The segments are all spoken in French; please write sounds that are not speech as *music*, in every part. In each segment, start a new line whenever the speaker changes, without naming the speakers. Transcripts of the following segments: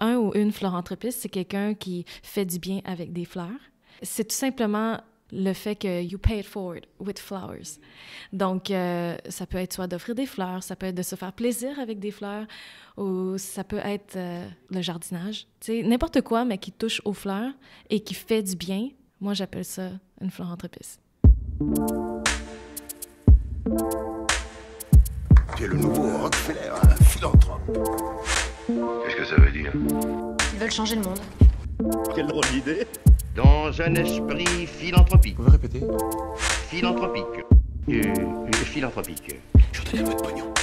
Un ou une florentropiste, c'est quelqu'un qui fait du bien avec des fleurs. C'est tout simplement le fait que you pay it forward with flowers. Donc, euh, ça peut être soit d'offrir des fleurs, ça peut être de se faire plaisir avec des fleurs, ou ça peut être euh, le jardinage. Tu sais, n'importe quoi, mais qui touche aux fleurs et qui fait du bien. Moi, j'appelle ça une florentropiste.
Tu le nouveau Rockefeller, hein, philanthrope. Qu'est-ce que ça veut dire Ils veulent changer le monde.
Quelle drôle d'idée Dans un esprit
philanthropique. Vous pouvez répéter Philanthropique. Euh, euh, philanthropique. Je te un peu de pognon.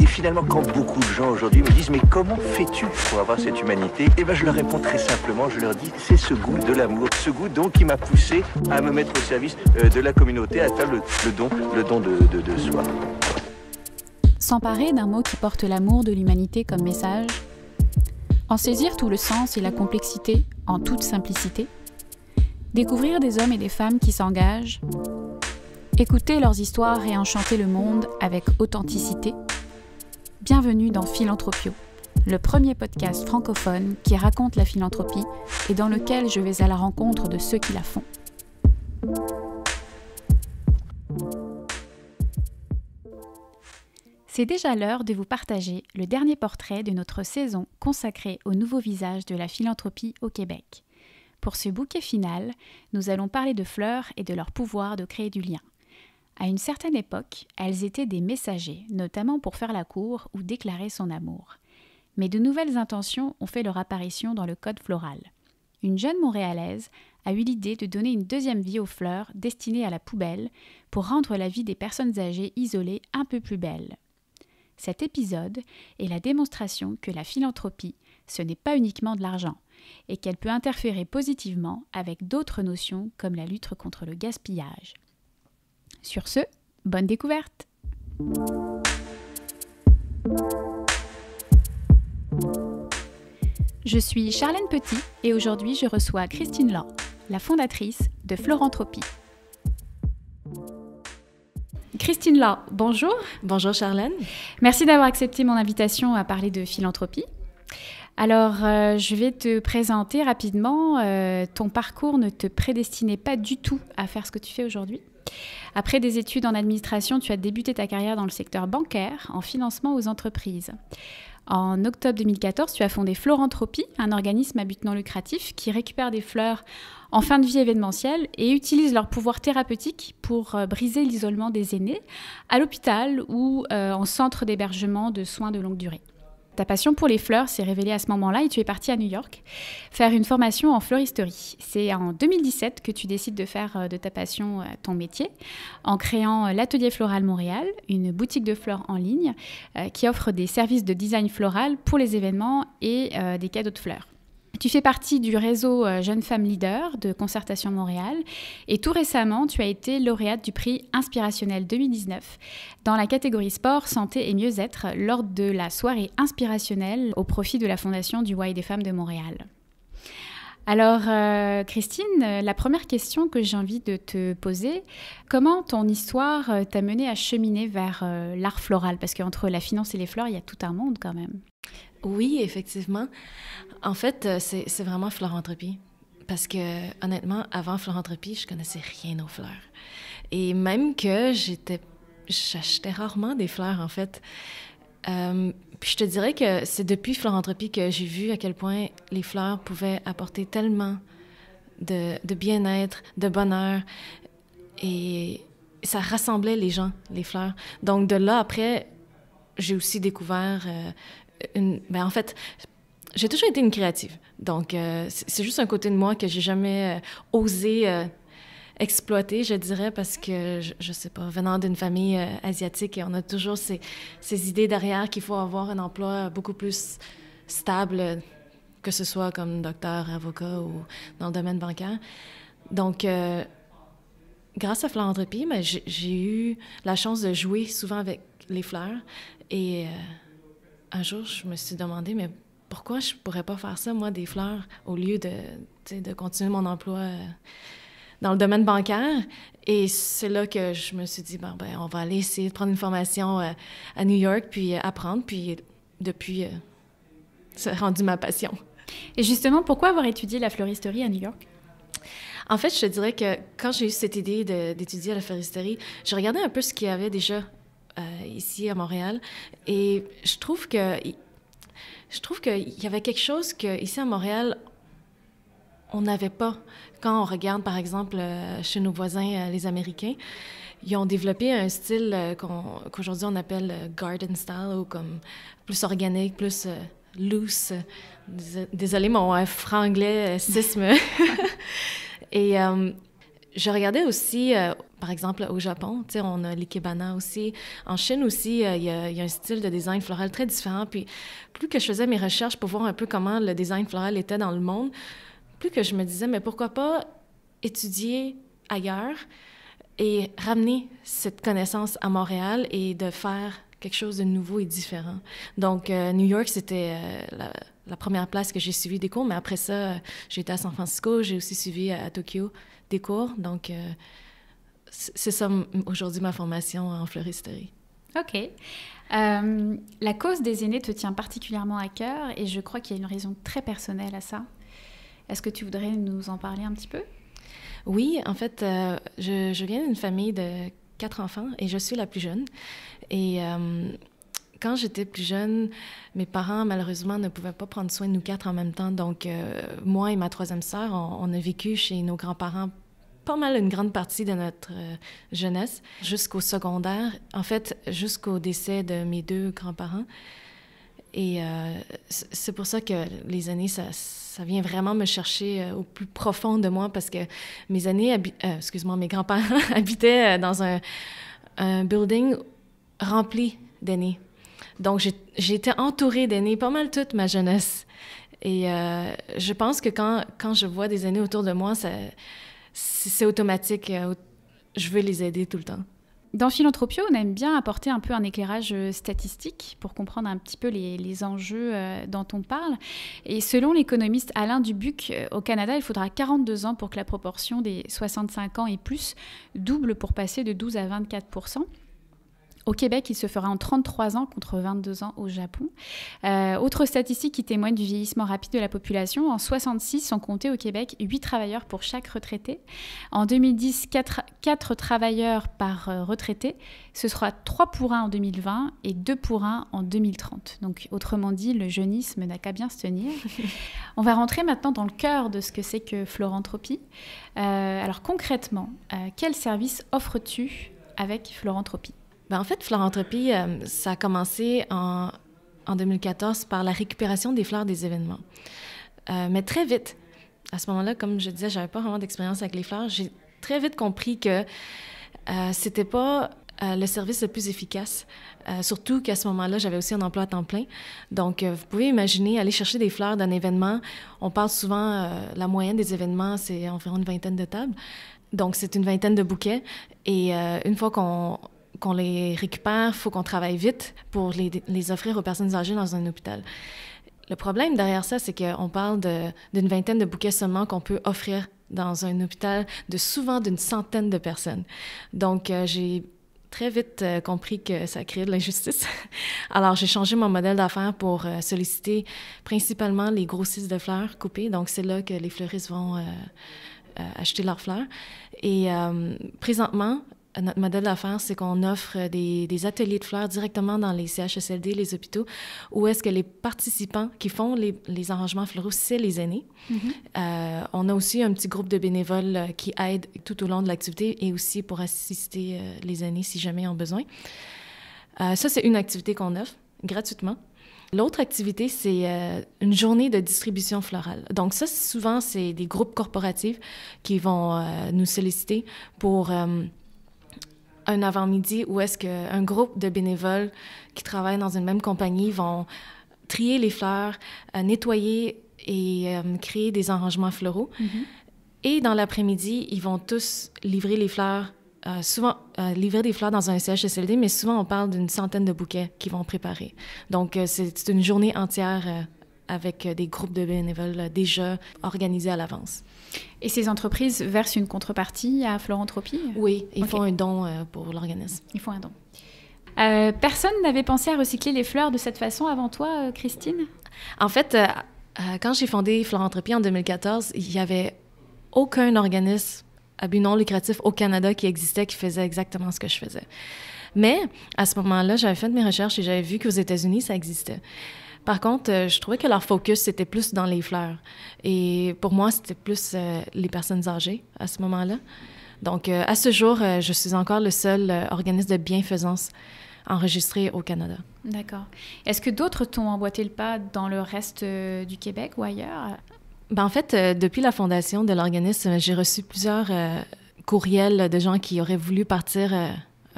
Et finalement, quand beaucoup de gens aujourd'hui me disent Mais comment fais-tu pour
avoir cette humanité Eh bien, je leur réponds très simplement Je leur dis C'est ce goût de l'amour. Ce goût, donc, qui m'a poussé à me mettre au service euh, de la communauté, à faire le, don, le don de, de, de soi.
S'emparer d'un mot qui porte l'amour de l'humanité comme message, en saisir tout le sens et la complexité en toute simplicité, découvrir des hommes et des femmes qui s'engagent, écouter leurs histoires et enchanter le monde avec authenticité. Bienvenue dans Philanthropio, le premier podcast francophone qui raconte la philanthropie et dans lequel je vais à la rencontre de ceux qui la font. C'est déjà l'heure de vous partager le dernier portrait de notre saison consacrée au nouveau visage de la philanthropie au Québec. Pour ce bouquet final, nous allons parler de fleurs et de leur pouvoir de créer du lien. À une certaine époque, elles étaient des messagers, notamment pour faire la cour ou déclarer son amour. Mais de nouvelles intentions ont fait leur apparition dans le code floral. Une jeune Montréalaise a eu l'idée de donner une deuxième vie aux fleurs destinées à la poubelle pour rendre la vie des personnes âgées isolées un peu plus belle, cet épisode est la démonstration que la philanthropie, ce n'est pas uniquement de l'argent, et qu'elle peut interférer positivement avec d'autres notions comme la lutte contre le gaspillage. Sur ce, bonne découverte Je suis Charlène Petit et aujourd'hui je reçois Christine Lang, la fondatrice de Florentropie. Christine là, bonjour. Bonjour Charlène. Merci d'avoir accepté mon invitation à parler de philanthropie. Alors, euh, je vais te présenter rapidement. Euh, ton parcours ne te prédestinait pas du tout à faire ce que tu fais aujourd'hui. Après des études en administration, tu as débuté ta carrière dans le secteur bancaire en financement aux entreprises. En octobre 2014, tu as fondé Florentropie, un organisme à but non lucratif qui récupère des fleurs en fin de vie événementielle et utilise leur pouvoir thérapeutique pour euh, briser l'isolement des aînés à l'hôpital ou euh, en centre d'hébergement de soins de longue durée. Ta passion pour les fleurs s'est révélée à ce moment-là et tu es partie à New York faire une formation en floristerie. C'est en 2017 que tu décides de faire euh, de ta passion euh, ton métier en créant euh, l'atelier floral Montréal, une boutique de fleurs en ligne qui offre des services de design floral pour les événements et des cadeaux de fleurs. Tu fais partie du réseau euh, Jeunes Femmes Leaders de Concertation Montréal et tout récemment, tu as été lauréate du prix Inspirationnel 2019 dans la catégorie Sport, Santé et Mieux-être lors de la soirée inspirationnelle au profit de la Fondation du Y des Femmes de Montréal. Alors, euh, Christine, la première question que j'ai envie de te poser, comment ton histoire euh, t'a menée à cheminer vers l'art floral Parce qu'entre la finance et les fleurs, il y a tout un monde quand même. Oui, effectivement. En fait, euh, c'est vraiment florentropie. Parce que, honnêtement, avant florentropie,
je connaissais rien aux fleurs. Et même que j'étais. J'achetais rarement des fleurs, en fait. Euh, puis je te dirais que c'est depuis florentropie que j'ai vu à quel point les fleurs pouvaient apporter tellement de, bien-être, de bonheur. Et ça rassemblait les gens, les fleurs. Donc de là, après, j'ai aussi découvert euh, mais ben, en fait, j'ai toujours été une créative. Donc, euh, c'est juste un côté de moi que j'ai jamais euh, osé euh, exploiter, je dirais, parce que, je, ne sais pas, venant d'une famille asiatique, et on a toujours ces, idées derrière qu'il faut avoir un emploi beaucoup plus stable, que ce soit comme docteur, avocat ou dans le domaine bancaire. Donc, grâce à Flandre, ben, j'ai eu la chance de jouer souvent avec les fleurs et un jour, je me suis demandé, mais pourquoi je pourrais pas faire ça, moi, des fleurs, au lieu de, continuer mon emploi euh, dans le domaine bancaire? Et c'est là que je me suis dit, ben, on va aller essayer de prendre une formation euh, à New York, puis euh, apprendre, puis depuis, ça a rendu ma passion. Et justement, pourquoi avoir étudié la floristerie à New York? En fait, je dirais que quand j'ai eu cette idée d'étudier la floristerie, je regardais un peu ce qu'il y avait déjà euh, ici à Montréal. Et je trouve que je trouve qu'il y avait quelque chose que ici à Montréal on n'avait pas. Quand on regarde par exemple euh, chez nos voisins euh, les Américains, ils ont développé un style qu'aujourd'hui on, appelle garden style ou comme plus organique, plus loose. Désolée, mon franglais, sisme. *laughs* Et je regardais aussi, euh, par exemple, au Japon, on a l'ikebana aussi. En Chine aussi, euh, il y, a un style de design floral très différent. Puis plus que je faisais mes recherches pour voir un peu comment le design floral était dans le monde, plus que je me disais, mais pourquoi pas étudier ailleurs et ramener cette connaissance à Montréal et de faire quelque chose de nouveau et différent. Donc, euh, New York, c'était la, première place que j'ai suivi des cours, mais après ça, j'ai été à San Francisco, j'ai aussi suivi à Tokyo cours. Donc, euh, ce c'est ça aujourd'hui ma formation en fleuristerie.
OK. Euh, la cause des aînés te tient particulièrement à cœur et je crois qu'il y a une raison très personnelle à ça. Est-ce que tu voudrais nous en parler un petit peu? Oui,
en fait, euh, je, viens d'une famille de quatre enfants et je suis la plus jeune. Et quand j'étais plus jeune, mes parents, malheureusement, ne pouvaient pas prendre soin de nous quatre en même temps. Donc, moi et ma troisième sœur, on a vécu chez nos grands-parents pas mal une grande partie de notre euh, jeunesse, jusqu'au secondaire, en fait, jusqu'au décès de mes deux grands-parents. Et euh, c'est pour ça que les années, ça, vient vraiment me chercher euh, au plus profond de moi parce que mes années, excuse-moi, mes grands-parents *laughs* habitaient dans un, building rempli d'aînés. Donc, j'ai entourée d'aînés pas mal toute ma jeunesse. Et je pense que quand, quand je vois des aînés autour de moi, ça, c'est
automatique. Euh, je veux les aider tout le temps. Dans Philanthropio, on aime bien apporter un peu un éclairage euh, statistique pour comprendre un petit peu les, les enjeux euh, dont on parle. Et selon l'économiste Alain Dubuc, au Canada, il faudra 42 ans pour que la proportion des 65 ans et plus double pour passer de 12 à 24 au Québec, il se fera en 33 ans contre 22 ans au Japon. Euh, autre statistique qui témoigne du vieillissement rapide de la population, en 66 sont comptés au Québec 8 travailleurs pour chaque retraité. En 2010, 4, travailleurs par euh, retraité. Ce sera 3 pour 1 en 2020 et 2 pour 1 en 2030. Donc autrement dit, le jeunisme n'a qu'à bien se tenir. *laughs* On va rentrer maintenant dans le cœur de ce que c'est que Florentropie. Euh, alors concrètement, quels quel service offres-tu avec Florentropie ben, en fait, Florentropie,
euh, ça a commencé en, 2014 par la récupération des fleurs des événements. Euh, mais très vite, à ce moment-là, comme je disais, j'avais pas vraiment d'expérience avec les fleurs. J'ai très vite compris que euh, c'était pas euh, le service le plus efficace. surtout qu'à ce moment-là, j'avais aussi un emploi à temps plein. Donc, vous pouvez imaginer aller chercher des fleurs d'un événement. On parle souvent, la moyenne des événements, c'est environ une vingtaine de tables. Donc, c'est une vingtaine de bouquets. Et une fois qu'on qu'on les récupère, il faut qu'on travaille vite pour les, offrir aux personnes âgées dans un hôpital. Le problème derrière ça, c'est qu'on parle d'une vingtaine de bouquets seulement qu'on peut offrir dans un hôpital de souvent d'une centaine de personnes. Donc, euh, j'ai très vite euh, compris que ça crée de l'injustice. *laughs* Alors, j'ai changé mon modèle d'affaires pour euh, solliciter principalement les grossistes de fleurs coupées. Donc, c'est là que les fleuristes vont acheter leurs fleurs. Et présentement, euh, notre modèle d'affaires, c'est qu'on offre des, ateliers de fleurs directement dans les CHSLD, les hôpitaux, où est-ce que les participants qui font les, arrangements floraux, c'est les aînés. Mm-hmm. Euh, on a aussi un petit groupe de bénévoles euh, qui aident tout au long de l'activité et aussi pour assister les aînés si jamais ils ont besoin. ça, c'est une activité qu'on offre gratuitement. L'autre activité, c'est une journée de distribution florale. Donc ça, souvent, c'est des groupes corporatifs qui vont nous solliciter pour un avant-midi où est-ce qu'un groupe de bénévoles qui travaillent dans une même compagnie vont trier les fleurs, euh, nettoyer et euh, créer des arrangements floraux. Mm-hmm. Et dans l'après-midi, ils vont tous livrer les fleurs, euh, souvent livrer des fleurs dans un CHSLD, mais souvent on parle d'une centaine de bouquets qu'ils vont préparer. Donc c'est une journée entière avec des groupes
de bénévoles déjà organisés à l'avance. Et ces entreprises versent une contrepartie à Florentropie Oui, ils font un don euh, pour l'organisme. Ils font un don. Euh, personne n'avait pensé à recycler les fleurs de cette façon avant toi, euh, Christine En fait,
quand j'ai fondé Florentropie en 2014, il n'y avait aucun organisme à but non lucratif au Canada qui existait qui faisait exactement ce que je faisais. Mais à ce moment-là, j'avais fait mes recherches et j'avais vu qu'aux États-Unis, ça existait. Par contre, euh, je trouvais que leur focus, c'était plus dans les fleurs. Et pour moi, c'était plus euh, les personnes âgées à ce moment-là. Donc, euh, à ce jour, je suis encore le seul organisme de bienfaisance enregistré au Canada.
D'accord. Est-ce que d'autres t'ont emboîté le pas dans le reste du Québec ou ailleurs?
Ben, en fait, depuis la fondation de l'organisme, j'ai reçu plusieurs courriels de gens qui auraient voulu partir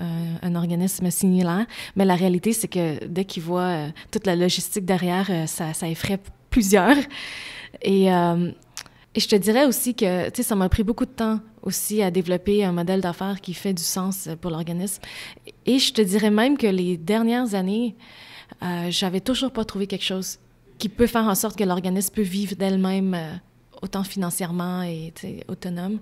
euh, un organisme similaire. Mais la réalité, c'est que dès qu'ils voient euh, toute la logistique derrière, euh, ça, effraie plusieurs. Et, je te dirais aussi que, tu sais, ça m'a pris beaucoup de temps aussi à développer un modèle d'affaires qui fait du sens pour l'organisme. Et je te dirais même que les dernières années, j'avais toujours pas trouvé quelque chose qui peut faire en sorte que l'organisme peut vivre d'elle-même autant financièrement et autonome.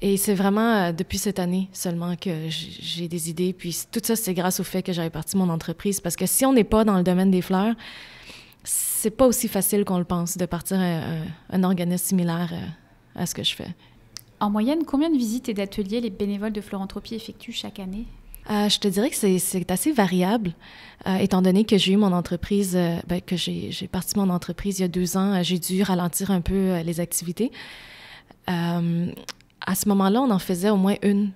Et c'est vraiment euh, depuis cette année seulement que j'ai des idées. Puis tout ça, c'est grâce au fait que j'avais parti mon entreprise. Parce que si on n'est pas dans le domaine des fleurs, c'est pas aussi facile qu'on le pense de partir euh, euh, un, organisme similaire à ce que je fais.
En moyenne, combien de visites et d'ateliers les bénévoles de Florentropie effectuent chaque année?
je te dirais que c'est assez variable, étant donné que j'ai eu mon entreprise, ben, que j'ai parti mon entreprise il y a deux ans, j'ai dû ralentir un peu les activités à ce moment-là, on en faisait au moins une,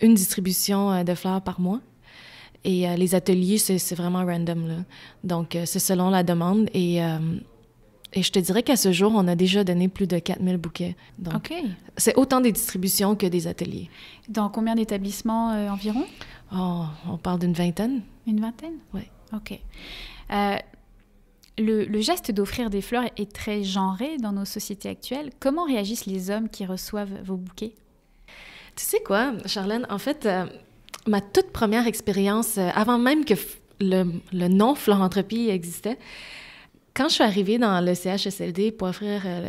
une distribution euh, de fleurs par mois. Et euh, les ateliers, c'est vraiment random. Là. Donc, euh, c'est selon la demande. Et, et je te dirais qu'à ce jour, on a déjà donné plus de 4000 bouquets. Donc, c'est autant des distributions que des ateliers.
Dans combien d'établissements environ?
Oh, on parle d'une vingtaine.
Une vingtaine? Oui. OK le, geste d'offrir des fleurs est très genré dans nos sociétés actuelles. Comment réagissent les hommes qui reçoivent vos bouquets
Tu sais quoi, Charlène, en fait, euh, ma toute première expérience, euh, avant même que le, nom Florentropie existait, quand je suis arrivée dans le CHSLD pour offrir euh,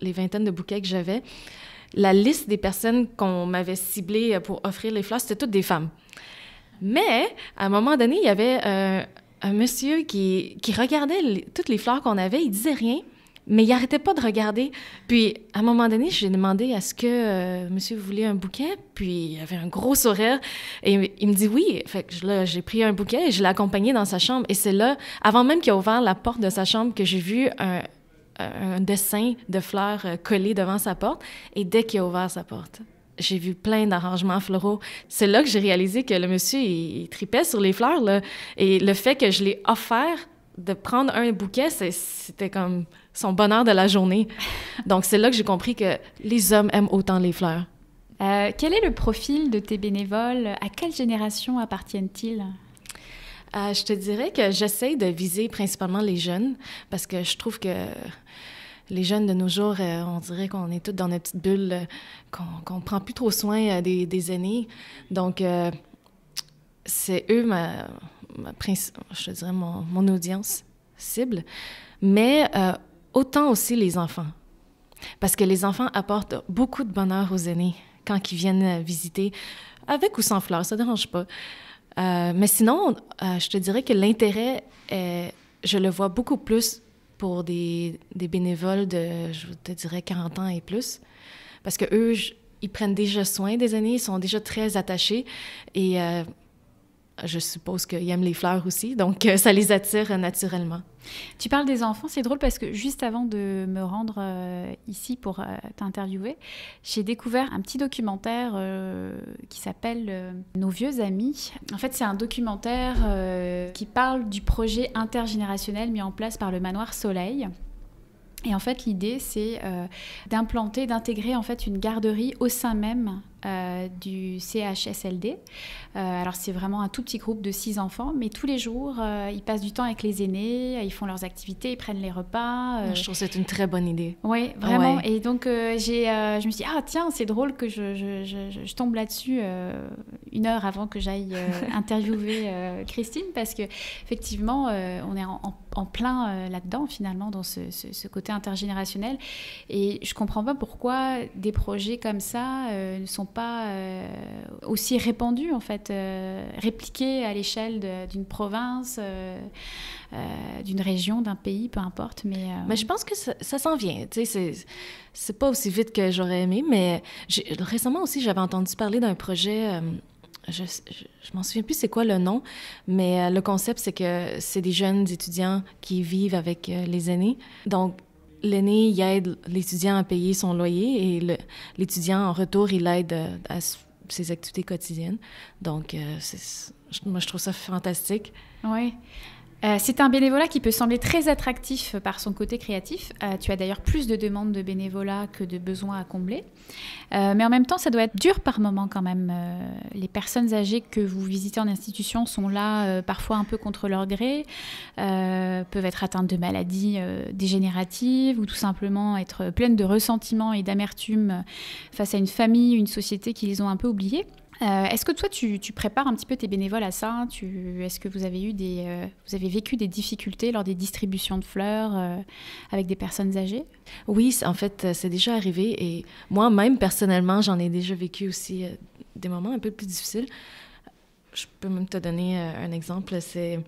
les vingtaines de bouquets que j'avais, la liste des personnes qu'on m'avait ciblées pour offrir les fleurs, c'était toutes des femmes. Mais à un moment donné, il y avait un monsieur qui, regardait toutes les fleurs qu'on avait, il disait rien, mais il arrêtait pas de regarder. Puis, à un moment donné, j'ai demandé à ce que euh, monsieur voulait un bouquet, puis il avait un gros sourire, et il me dit oui. j'ai pris un bouquet et je l'ai accompagné dans sa chambre. Et c'est là, avant même qu'il ait ouvert la porte de sa chambre, que j'ai vu un, un dessin de fleurs euh, collé devant sa porte, et dès qu'il a ouvert sa porte, j'ai vu plein d'arrangements floraux. C'est là que j'ai réalisé que le monsieur, il, tripait sur les fleurs. Là. Et le fait que je l'ai offert de prendre un bouquet, c'était comme
son bonheur de la journée. *laughs* Donc, c'est là que j'ai compris que les hommes aiment autant les fleurs. Euh, quel est le profil de tes bénévoles À quelle génération appartiennent-ils
euh, Je te dirais que j'essaie de viser principalement les jeunes parce que je trouve que les jeunes de nos jours, euh, on dirait qu'on est tous dans notre petite bulle, euh, qu'on ne prend plus trop soin euh, des, des, aînés. Donc, c'est eux, ma, ma je dirais, mon, mon, audience cible, mais autant aussi les enfants. Parce que les enfants apportent beaucoup de bonheur aux aînés quand ils viennent visiter, avec ou sans fleurs, ça ne dérange pas. mais sinon, je te dirais que l'intérêt, je le vois beaucoup plus pour des, bénévoles de, je te dirais, 40 ans et plus. Parce que eux, ils prennent déjà soin des aînés, ils sont déjà très attachés. Et euh, je suppose qu'ils aiment les fleurs aussi, donc euh, ça
les attire naturellement. Tu parles des enfants, c'est drôle parce que juste avant de me rendre euh, ici pour euh, t'interviewer, j'ai découvert un petit documentaire qui s'appelle Nos vieux amis. En fait, c'est un documentaire qui parle du projet intergénérationnel mis en place par le manoir Soleil. Et en fait, l'idée, c'est d'implanter, d'intégrer en fait une garderie au sein même euh, du CHSLD. Euh, alors c'est vraiment un tout petit groupe de six enfants, mais tous les jours, euh, ils passent du temps avec les aînés, ils font leurs activités, ils prennent les repas. Ah, je trouve que c'est une très bonne idée. Oui, vraiment. Et donc j'ai, je me suis dit, ah tiens, c'est drôle que je, tombe là-dessus une heure avant que j'aille *laughs* interviewer Christine, parce que effectivement, on est en, plein là-dedans, finalement, dans ce, ce, côté intergénérationnel. Et je comprends pas pourquoi des projets comme ça ne sont pas euh, aussi répandu en fait, euh, répliqué à l'échelle d'une province, euh, d'une région, d'un pays, peu importe. Mais, mais je pense
que ça, s'en vient. tu sais,
C'est pas aussi vite que j'aurais aimé, mais récemment
aussi, j'avais entendu parler d'un projet je, je, m'en souviens plus c'est quoi le nom, mais le concept c'est que c'est des jeunes étudiants qui vivent avec les aînés. Donc l'aîné, il aide l'étudiant à payer son loyer et l'étudiant, en retour, il aide
euh, à, ses activités quotidiennes. Donc, euh, moi, je trouve ça fantastique. Oui. Euh, c'est un bénévolat qui peut sembler très attractif euh, par son côté créatif. Euh, tu as d'ailleurs plus de demandes de bénévolat que de besoins à combler. mais en même temps, ça doit être dur par moments quand même. les personnes âgées que vous visitez en institution sont là parfois un peu contre leur gré, peuvent être atteintes de maladies dégénératives ou tout simplement être pleines de ressentiments et d'amertume face à une famille, une société qui les ont un peu oubliées. Euh, est-ce que toi, tu, prépares un petit peu tes bénévoles à ça Est-ce que vous avez eu des, euh, vous avez vécu des difficultés lors des distributions de fleurs euh, avec des
personnes âgées Oui, en fait, c'est déjà arrivé et moi-même personnellement, j'en ai déjà vécu aussi des moments un peu plus difficiles. Je peux même te donner un exemple. C'est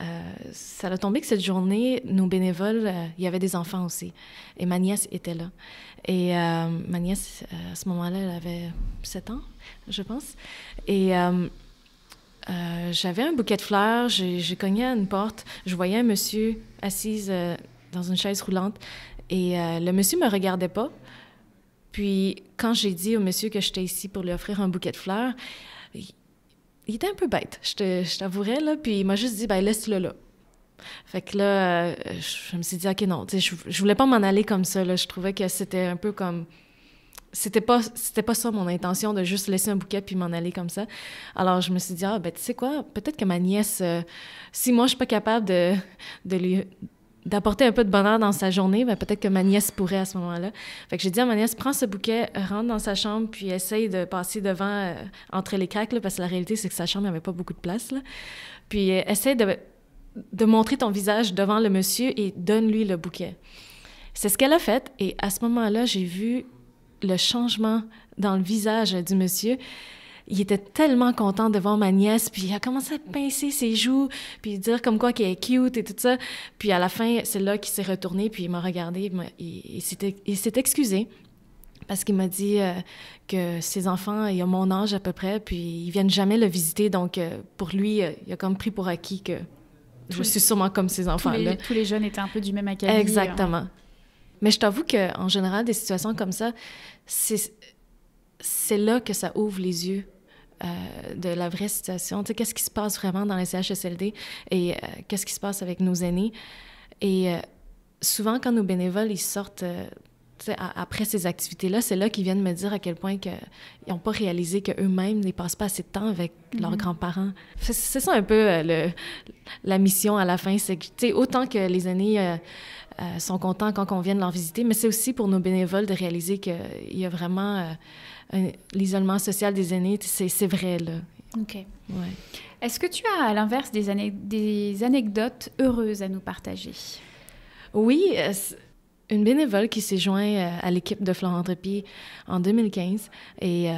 euh, ça a tombé que cette journée, nos bénévoles, euh, il y avait des enfants aussi. Et ma nièce était là. Et euh, ma nièce, à ce moment-là, elle avait 7 ans, je pense. Et j'avais un bouquet de fleurs, j'ai cogné à une porte, je voyais un monsieur assise dans une chaise roulante et le monsieur me regardait pas. Puis quand j'ai dit au monsieur que j'étais ici pour lui offrir un bouquet de fleurs, il était un peu bête, je, te, t'avouerais, là. Puis il m'a juste dit, ben laisse-le là. Fait que là, je me suis dit, OK, non, je, je voulais pas m'en aller comme ça, là. Je trouvais que c'était un peu comme. C'était pas, c'était pas ça mon intention de juste laisser un bouquet puis m'en aller comme ça. Alors je me suis dit, ah, ben tu sais quoi, peut-être que ma nièce, euh, si moi je suis pas capable de, de lui d'apporter un peu de bonheur dans sa journée, ben peut-être que ma nièce pourrait à ce moment-là. Fait que j'ai dit à ma nièce, prends ce bouquet, euh, rentre dans sa chambre, puis essaye de passer devant, euh, entre les craques, parce que la réalité, c'est que sa chambre n'avait pas beaucoup de place. Puis euh, essaye de, de montrer ton visage devant le monsieur et donne-lui le bouquet. C'est ce qu'elle a fait, et à ce moment-là, j'ai vu le changement dans le visage du monsieur il était tellement content de voir ma nièce, puis il a commencé à pincer ses joues, puis dire comme quoi qu'elle est cute et tout ça. Puis à la fin, c'est là qu'il s'est retourné, puis il m'a regardé, il, s'est excusé parce qu'il m'a dit euh, que ses enfants, ils ont mon âge à peu près, puis ils viennent jamais le visiter, donc euh, pour lui, euh, il a comme pris pour acquis que je suis sûrement comme ses enfants-là. Tous,
les jeunes étaient un peu du même acabit. Hein. Exactement.
Mais je t'avoue qu'en général, des situations comme ça, c'est là que ça ouvre les yeux euh, de la vraie situation, tu sais, qu'est-ce qui se passe vraiment dans les CHSLD et euh, qu'est-ce qui se passe avec nos aînés. Et euh, souvent, quand nos bénévoles, ils sortent après ces activités-là, c'est là, qu'ils viennent me dire à quel point que, ils n'ont pas réalisé qu'eux-mêmes ne passent pas assez de temps avec mhm. leurs grands-parents. C'est ça un peu le, la mission à la fin, c'est que, autant que les aînés euh, sont contents quand on vient de leur visiter, mais c'est aussi pour nos bénévoles de réaliser qu'il euh, y a vraiment euh, l'isolement social des aînés, c'est vrai, là. OK. Ouais.
Est-ce que tu as, à l'inverse, des, anecdotes heureuses à nous partager? Oui,
une bénévole qui s'est jointe à l'équipe de Florentropie en 2015. Et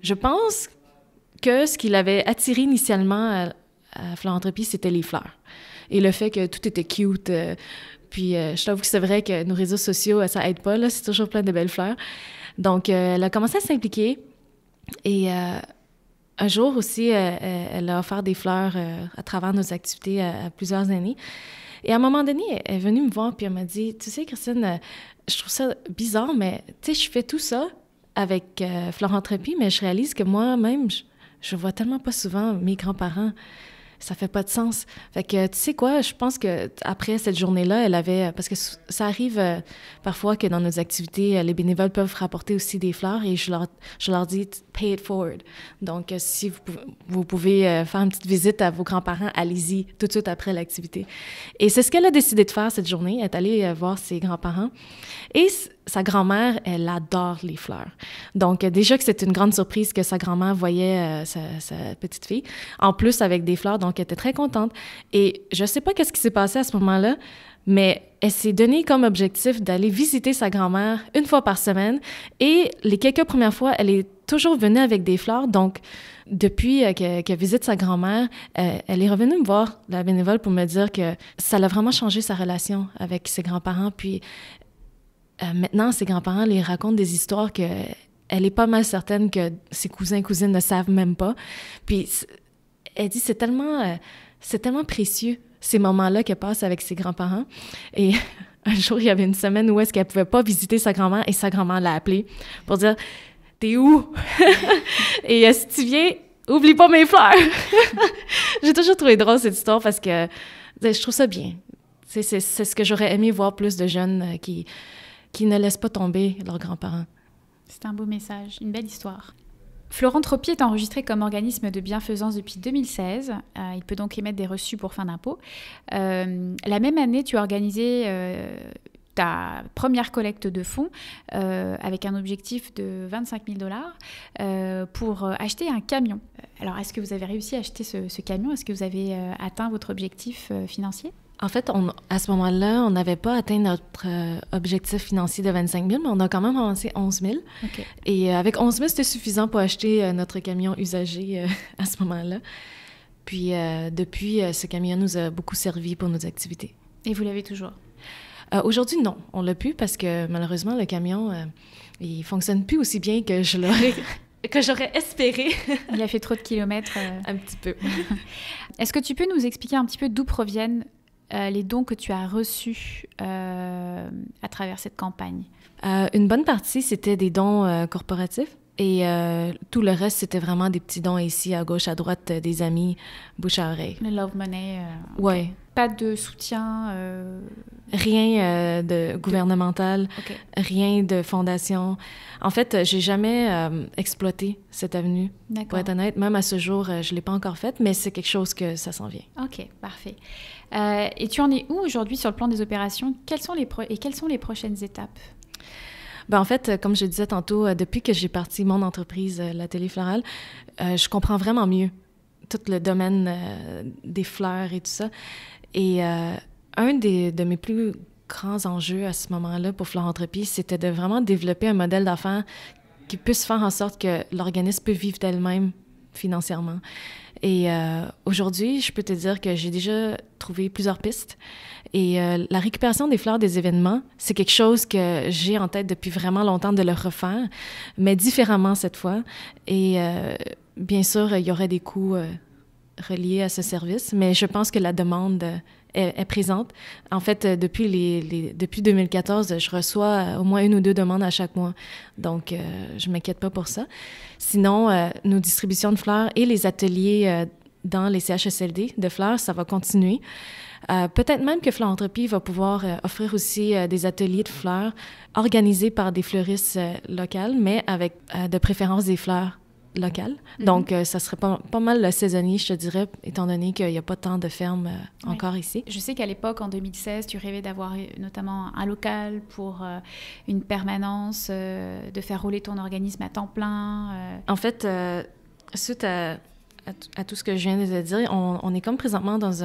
je pense que ce qui l'avait attiré initialement à, à c'était les fleurs. Et le fait que tout était cute puis euh, je t'avoue que c'est vrai que nos réseaux sociaux, euh, ça aide pas, là, c'est toujours plein de belles fleurs. Donc, euh, elle a commencé à s'impliquer et un jour aussi, elle a offert des fleurs à travers nos activités à, plusieurs années. Et à un moment donné, elle est venue me voir puis elle m'a dit Tu sais, Christine, je trouve ça bizarre, mais tu sais, je fais tout ça avec euh, mais je réalise que moi-même, je, je vois tellement pas souvent mes grands-parents ça fait pas de sens. Fait que, tu sais quoi, je pense que après cette journée-là, elle avait. Parce que ça arrive euh, parfois que dans nos activités, euh, les bénévoles peuvent rapporter aussi des fleurs et je leur, je leur dis pay it forward. Donc, euh, si vous, vous pouvez faire une petite visite à vos grands-parents, allez-y tout de suite après l'activité. Et c'est ce qu'elle a décidé de faire cette journée. Elle est allée voir ses grands-parents. Et sa grand-mère, elle adore les fleurs. Donc, euh, déjà que c'est une grande surprise que sa grand-mère voyait euh, sa, petite fille, en plus avec des fleurs, donc elle était très contente. Et je ne sais pas qu'est-ce qui s'est passé à ce moment-là, mais elle s'est donnée comme objectif d'aller visiter sa grand-mère une fois par semaine. Et les quelques premières fois, elle est toujours venue avec des fleurs. Donc, depuis euh, qu'elle que visite sa grand-mère, elle est revenue me voir, la bénévole, pour me dire que ça l'a vraiment changé sa relation avec ses grands-parents. Puis, euh, maintenant, ses grands-parents les racontent des histoires que elle est pas mal certaine que ses cousins et cousines ne savent même pas. Puis elle dit c'est tellement euh, c'est tellement précieux ces moments-là qu'elle passe avec ses grands-parents. Et *laughs* un jour, il y avait une semaine où est-ce qu'elle pouvait pas visiter sa grand-mère et sa grand-mère l'a appelée pour dire t'es où *laughs* Et euh, si tu viens, oublie pas mes fleurs. *laughs* J'ai toujours trouvé drôle cette histoire parce que je trouve ça bien. C'est ce que j'aurais aimé voir plus de jeunes qui qui ne laissent pas tomber leurs grands-parents.
C'est un beau message, une belle histoire. Florent Tropier est enregistré comme organisme de bienfaisance depuis 2016. Euh, il peut donc émettre des reçus pour fin d'impôt. Euh, la même année, tu as organisé euh, ta première collecte de fonds avec un objectif de 25 000 dollars pour acheter un camion. Alors, est-ce que vous avez réussi à acheter ce camion Est-ce que vous avez atteint votre objectif financier
en fait, on, à ce moment-là, on n'avait pas atteint notre euh, objectif financier de 25 000, mais on a quand même avancé 11 000. Et euh, avec 11 000, c'était suffisant pour acheter euh, notre camion usagé *laughs* à ce moment-là. Puis depuis, ce camion nous a beaucoup servi pour nos activités.
Et vous l'avez toujours?
Aujourd'hui, non. On l'a plus parce que malheureusement, le camion, il fonctionne plus aussi bien que je l'aurais...
*laughs* que j'aurais espéré. *laughs* Il a fait trop de kilomètres. Un petit peu. Est-ce que tu peux nous expliquer un petit peu d'où proviennent euh, les dons que tu as reçus euh, à travers cette campagne?
Euh, une bonne partie, c'était des dons corporatifs. Et euh, tout le reste, c'était vraiment des petits dons ici, à gauche, à droite, euh, des amis, bouche à oreille.
Le love money. Euh, pas de soutien.
Rien de gouvernemental, rien de fondation. En fait, j'ai jamais exploité cette avenue. Pour être honnête, même à ce jour, je l'ai pas encore faite, mais c'est quelque chose que ça s'en vient.
Ok, parfait. et tu en es où aujourd'hui sur le plan des opérations Quelles sont les et quelles sont les prochaines étapes
ben, en fait, comme je disais tantôt, euh, depuis que j'ai parti mon entreprise, euh, la télé euh, je comprends vraiment mieux tout le domaine des fleurs et tout ça. Et un de mes plus grands enjeux à ce moment-là pour Florentropie, c'était de vraiment développer un modèle d'affaires qui puisse faire en sorte que l'organisme puisse vivre d'elle-même financièrement. Et euh, aujourd'hui, je peux te dire que j'ai déjà trouvé plusieurs pistes. Et euh, la récupération des fleurs des événements, c'est quelque chose que j'ai en tête depuis vraiment longtemps de le refaire, mais différemment cette fois. Et euh, bien sûr, il y aurait des coûts reliés à ce service, mais je pense que la demande est, présente. En fait, euh, depuis, les, depuis 2014, je reçois euh, au moins une ou deux demandes à chaque mois. Donc, euh, je ne m'inquiète pas pour ça. Sinon, nos distributions de fleurs et les ateliers dans les CHSLD de fleurs, ça va continuer. peut-être même que Florentropie va pouvoir offrir aussi des ateliers de fleurs organisés par des fleuristes locales, mais avec de préférence des fleurs local. Mm-hmm. Donc, euh, ça serait pas, pas, mal saisonnier, je te dirais, étant donné qu'il n'y a pas tant de fermes euh, encore ici.
Je sais qu'à l'époque, en 2016, tu rêvais d'avoir euh, notamment un local pour une permanence, de faire rouler ton organisme à temps plein.
En fait, suite à tout ce que je viens de dire, on, est comme présentement dans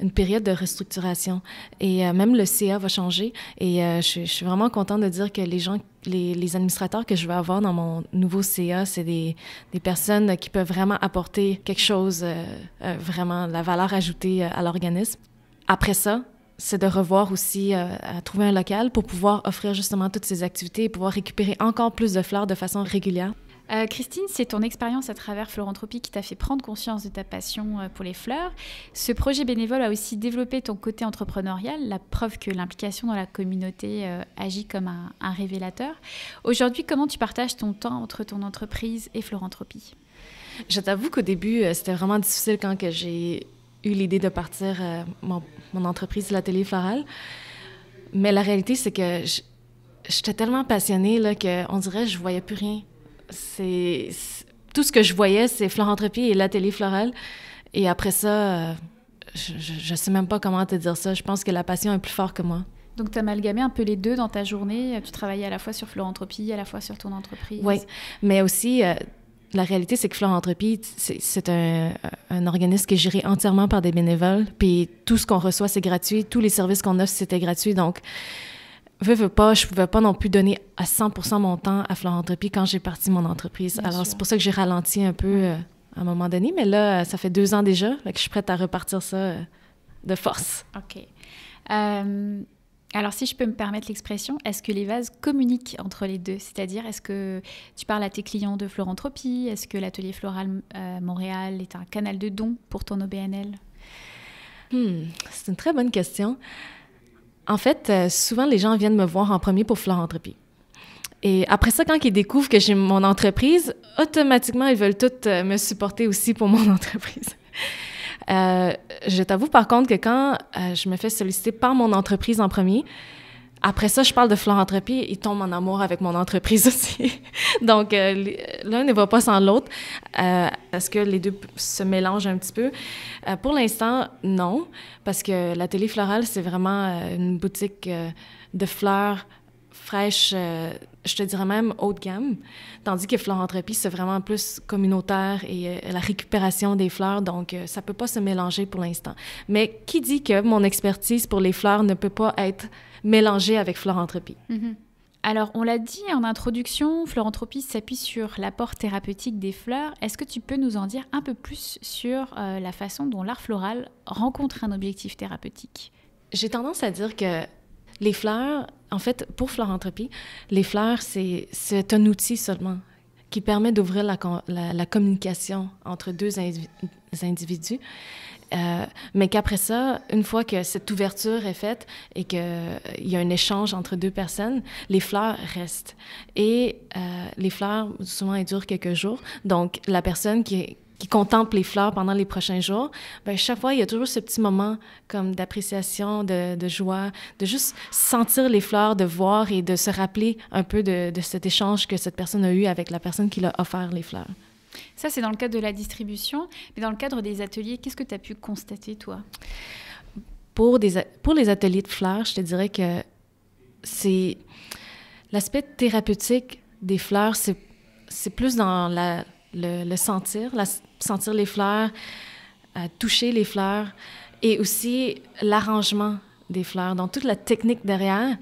une période de restructuration. Et même le CA va changer. Et je, suis vraiment contente de dire que les gens les, administrateurs que je vais avoir dans mon nouveau CA, c'est des, personnes qui peuvent vraiment apporter quelque chose, euh, euh, vraiment la valeur ajoutée euh, à l'organisme. Après ça, c'est de revoir aussi, trouver un local
pour pouvoir offrir justement toutes ces activités et pouvoir récupérer encore plus de fleurs de façon régulière. Euh, Christine, c'est ton expérience à travers Florentropie qui t'a fait prendre conscience de ta passion euh, pour les fleurs. Ce projet bénévole a aussi développé ton côté entrepreneurial, la preuve que l'implication dans la communauté euh, agit comme un, révélateur. Aujourd'hui, comment tu partages ton temps entre ton entreprise et Florentropie
Je t'avoue qu'au début, c'était vraiment difficile quand j'ai eu l'idée de partir mon, entreprise, la floral. Mais la réalité, c'est que j'étais tellement passionnée là, qu'on dirait que je voyais plus rien c'est tout ce que je voyais, c'est Florentropie et la télé florale. Et après ça, euh, je ne sais même pas comment te dire ça. Je pense que la passion est plus forte que moi.
Donc, tu as amalgamé un peu les deux dans ta journée. Tu travaillais à la fois sur Florentropie, à la fois sur ton entreprise. Oui,
mais aussi, euh, la réalité, c'est que Florentropie, c'est un, euh, un, organisme qui est géré entièrement par des bénévoles. Puis tout ce qu'on reçoit, c'est gratuit. Tous les services qu'on offre, c'était gratuit. Donc, veux, veux pas, je pouvais pas non plus donner à 100% mon temps à Florentropie quand j'ai parti mon entreprise. Alors, c'est pour ça que j'ai ralenti un peu euh, à un moment donné, mais là, euh, ça fait deux ans déjà, que je suis prête à repartir
ça euh, de force. OK. alors, si je peux me permettre l'expression, est-ce que les vases communiquent entre les deux C'est-à-dire, est-ce que tu parles à tes clients de Florentropie? Est-ce que l'atelier floral Montréal est un canal de dons pour ton OBNL
hmm, C'est une très bonne question. En fait, euh, souvent, les gens viennent me voir en premier pour philanthropie. Et après ça, quand ils découvrent que j'ai mon entreprise, automatiquement, ils veulent tous euh, me supporter aussi pour mon *laughs* entreprise. Euh, je t'avoue par contre que quand je me fais solliciter par mon entreprise en premier, après ça, je parle de Florentropie, il tombe en amour avec mon entreprise *laughs* aussi. Donc, euh, l'un ne va pas sans l'autre est euh, parce que les deux se mélangent un petit peu. Euh, pour l'instant, non, parce que la télé c'est vraiment une boutique de fleurs fraîches, je te dirais même haut de gamme, tandis que Florentropie, c'est vraiment plus communautaire et la récupération des fleurs, donc ça peut pas se mélanger pour l'instant. Mais qui dit que mon expertise pour les fleurs ne peut pas être mélangé avec florentropie.
Mm-hmm. Alors, on l'a dit en introduction, Florentropie s'appuie sur l'apport thérapeutique des fleurs. Est-ce que tu peux nous en dire un peu plus sur euh, la façon dont l'art floral rencontre un objectif thérapeutique J'ai tendance à dire que les fleurs,
en fait, pour Florentropie, les fleurs, c'est un outil seulement qui permet d'ouvrir la, la, communication entre deux individus. Euh, mais qu'après ça, une fois que cette ouverture est faite et qu'il il y a un échange entre deux personnes, les fleurs restent. Et euh, les fleurs, souvent, elles durent quelques jours. Donc, la personne qui, contemple les fleurs pendant les prochains jours, ben, chaque fois, il y a toujours ce petit moment comme d'appréciation, de, joie, de juste sentir les fleurs, de voir et de se rappeler un peu de, cet échange que cette personne a eu avec la personne qui l'a offert les fleurs.
Ça, c'est dans le cadre de la distribution, mais dans le cadre des ateliers, qu'est-ce que tu as pu constater, toi?
Pour, pour les ateliers de fleurs, je te dirais que c'est l'aspect thérapeutique des fleurs, c'est plus dans la le, sentir, la, sentir les fleurs, euh, toucher les fleurs et aussi l'arrangement des fleurs, donc toute la technique derrière.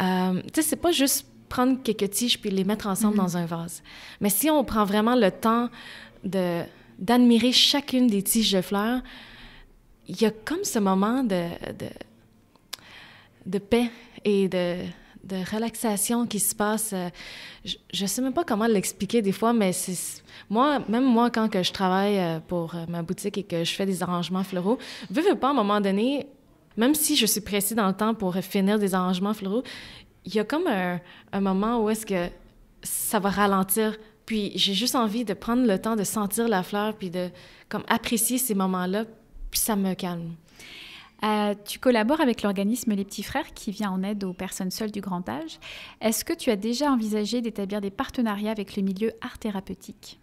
Euh, tu sais, c'est pas juste prendre quelques tiges puis les mettre ensemble mm-hmm. dans un vase. Mais si on prend vraiment le temps de d'admirer chacune des tiges de fleurs, il y a comme ce moment de, de, de paix et de, de relaxation qui se passe. Euh, je ne sais même pas comment l'expliquer des fois, mais c'est moi, même moi, quand que je travaille euh, pour euh, ma boutique et que je fais des arrangements floraux, veux, pas, à un moment donné, même si je suis pressée dans le temps pour finir des arrangements floraux, il y a comme un, un moment où est-ce que ça va ralentir. Puis j'ai juste envie de prendre le temps de sentir la fleur, puis de comme apprécier ces moments-là, puis ça
me calme. Euh, tu collabores avec l'organisme Les Petits Frères qui vient en aide aux personnes seules du grand âge. Est-ce que tu as déjà envisagé d'établir des partenariats avec le milieu art thérapeutique?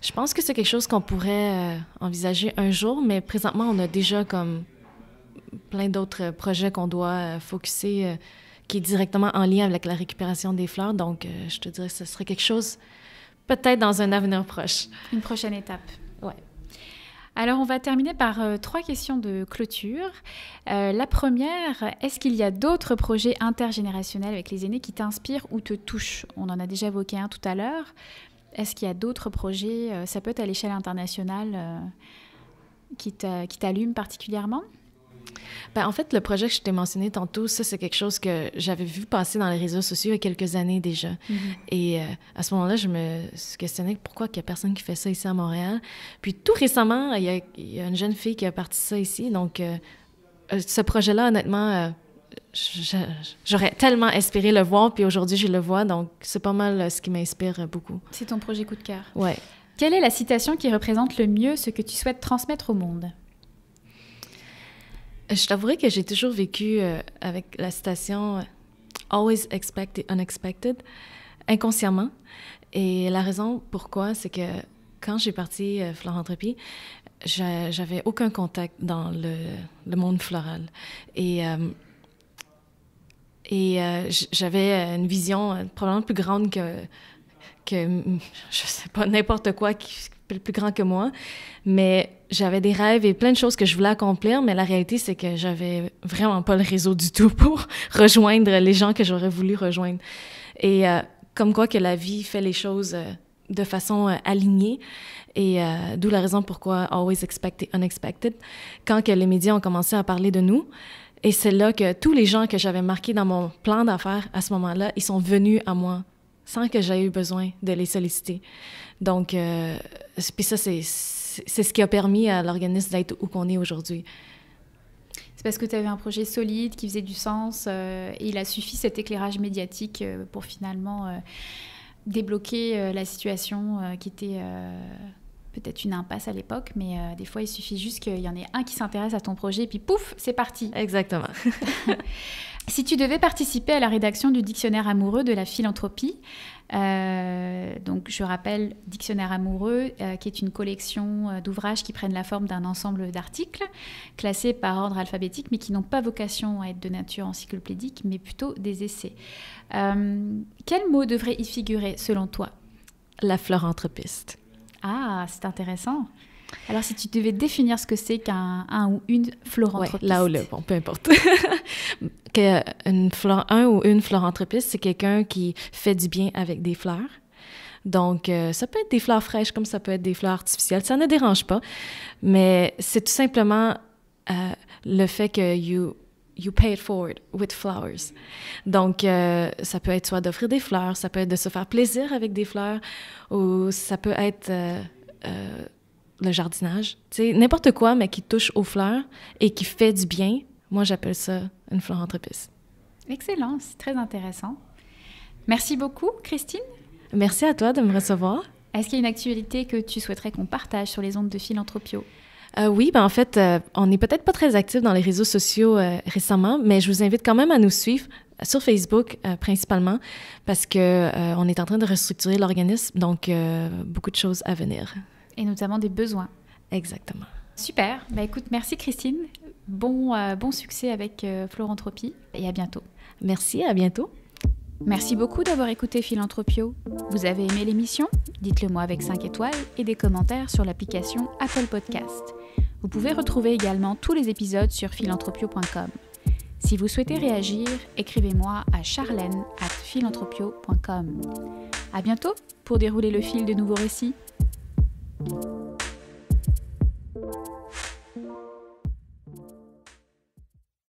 Je pense que c'est quelque chose qu'on pourrait euh, envisager un jour, mais présentement, on a déjà comme plein d'autres projets qu'on doit euh, focuser qui est directement en lien avec la récupération des fleurs. Donc, je te dirais que ce serait quelque chose peut-être
dans un avenir proche. Une prochaine étape. Ouais. Alors on va terminer par euh, trois questions de clôture. Euh, la première, est-ce qu'il y a d'autres projets intergénérationnels avec les aînés qui t'inspirent ou te touchent On en a déjà évoqué un tout à l'heure. Est-ce qu'il y a d'autres projets, euh, ça peut être à l'échelle internationale, qui t'allument particulièrement
ben, en fait, le projet que je t'ai mentionné tantôt, ça, c'est quelque chose que j'avais vu passer dans les réseaux sociaux il y a quelques années déjà. Mm-hmm. Et euh, à ce moment-là, je me suis questionnée pourquoi il n'y a personne qui fait ça ici à Montréal. Puis tout récemment, il y a, une jeune fille qui a parti ça ici. Donc, euh, euh, ce projet-là, honnêtement, j'aurais tellement espéré le voir. Puis aujourd'hui, je le vois. Donc, c'est pas mal ce qui m'inspire beaucoup.
C'est ton projet coup de cœur.
Oui. Quelle
est la citation qui représente le mieux ce que tu souhaites transmettre au monde?
Je t'avouerai que j'ai toujours vécu euh, avec la citation euh, Always expect the unexpected inconsciemment. Et la raison pourquoi, c'est que quand j'ai parti euh, j'avais aucun contact dans le, monde floral. Et, euh, et j'avais une vision probablement plus grande que, que je sais pas, n'importe quoi, plus grand que moi. Mais j'avais des rêves et plein de choses que je voulais accomplir, mais la réalité, c'est que j'avais vraiment pas le réseau du tout *laughs* pour rejoindre les gens que j'aurais voulu rejoindre. Et euh, comme quoi que la vie fait les choses euh, de façon euh, alignée, et d'où la raison pourquoi Always Expect Unexpected, quand que les médias ont commencé à parler de nous, et c'est là que tous les gens que j'avais marqués dans mon plan d'affaires à ce moment-là, ils sont venus à moi sans que j'aie eu besoin de les solliciter. Donc, puis ça, c'est c'est ce qui a permis à l'organisme d'être où qu'on est aujourd'hui.
C'est parce que tu avais un projet solide qui faisait du sens euh, et il a suffi cet éclairage médiatique euh, pour finalement euh, débloquer la situation qui était peut-être une impasse à l'époque, mais des fois il suffit juste qu'il y en ait un qui s'intéresse à ton projet et puis pouf, c'est parti. *laughs* Exactement. si tu devais participer à la rédaction du dictionnaire amoureux de la philanthropie, euh, donc je rappelle Dictionnaire amoureux, euh, qui est une collection euh, d'ouvrages qui prennent la forme d'un ensemble d'articles classés par ordre alphabétique, mais qui n'ont pas vocation à être de nature encyclopédique, mais plutôt des essais. quel mot devrait y figurer selon toi La fleur entrepiste. Ah, c'est intéressant. Alors, si tu devais définir ce que c'est qu'un un ou une florentropiste. là ou là, bon, peu
importe. *laughs* que un ou une florentropiste, c'est quelqu'un qui fait du bien avec des fleurs. Donc, euh, ça peut être des fleurs fraîches comme ça peut être des fleurs artificielles. Ça ne dérange pas. Mais c'est tout simplement euh, le fait que you you pay it forward with flowers. Donc, euh, ça peut être soit d'offrir des fleurs, ça peut être de se faire plaisir avec des fleurs, ou ça peut être le jardinage, tu sais, n'importe quoi, mais qui touche aux fleurs et qui fait du bien, moi, j'appelle ça une florentropiste.
Excellent, c'est très intéressant. Merci beaucoup, Christine. Merci à toi de me recevoir. Est-ce qu'il y a une actualité que tu souhaiterais qu'on partage sur les ondes de Philanthropio euh, oui, ben en fait, euh,
on n'est peut-être pas très actifs dans les réseaux sociaux euh, récemment, mais je vous invite quand même à nous suivre sur Facebook principalement parce que on est en train de restructurer l'organisme, donc beaucoup de choses à venir
et notamment des besoins. Exactement. Super. Bah, écoute, merci Christine. Bon, euh, bon succès avec euh, Florentropie et à bientôt. Merci, à bientôt. Merci beaucoup d'avoir écouté Philanthropio. Vous avez aimé l'émission Dites-le moi avec 5 étoiles et des commentaires sur l'application Apple Podcast. Vous pouvez retrouver également tous les épisodes sur philanthropio.com. Si vous souhaitez réagir, écrivez-moi à charlène À bientôt pour dérouler le fil de nouveaux récits. Thank you.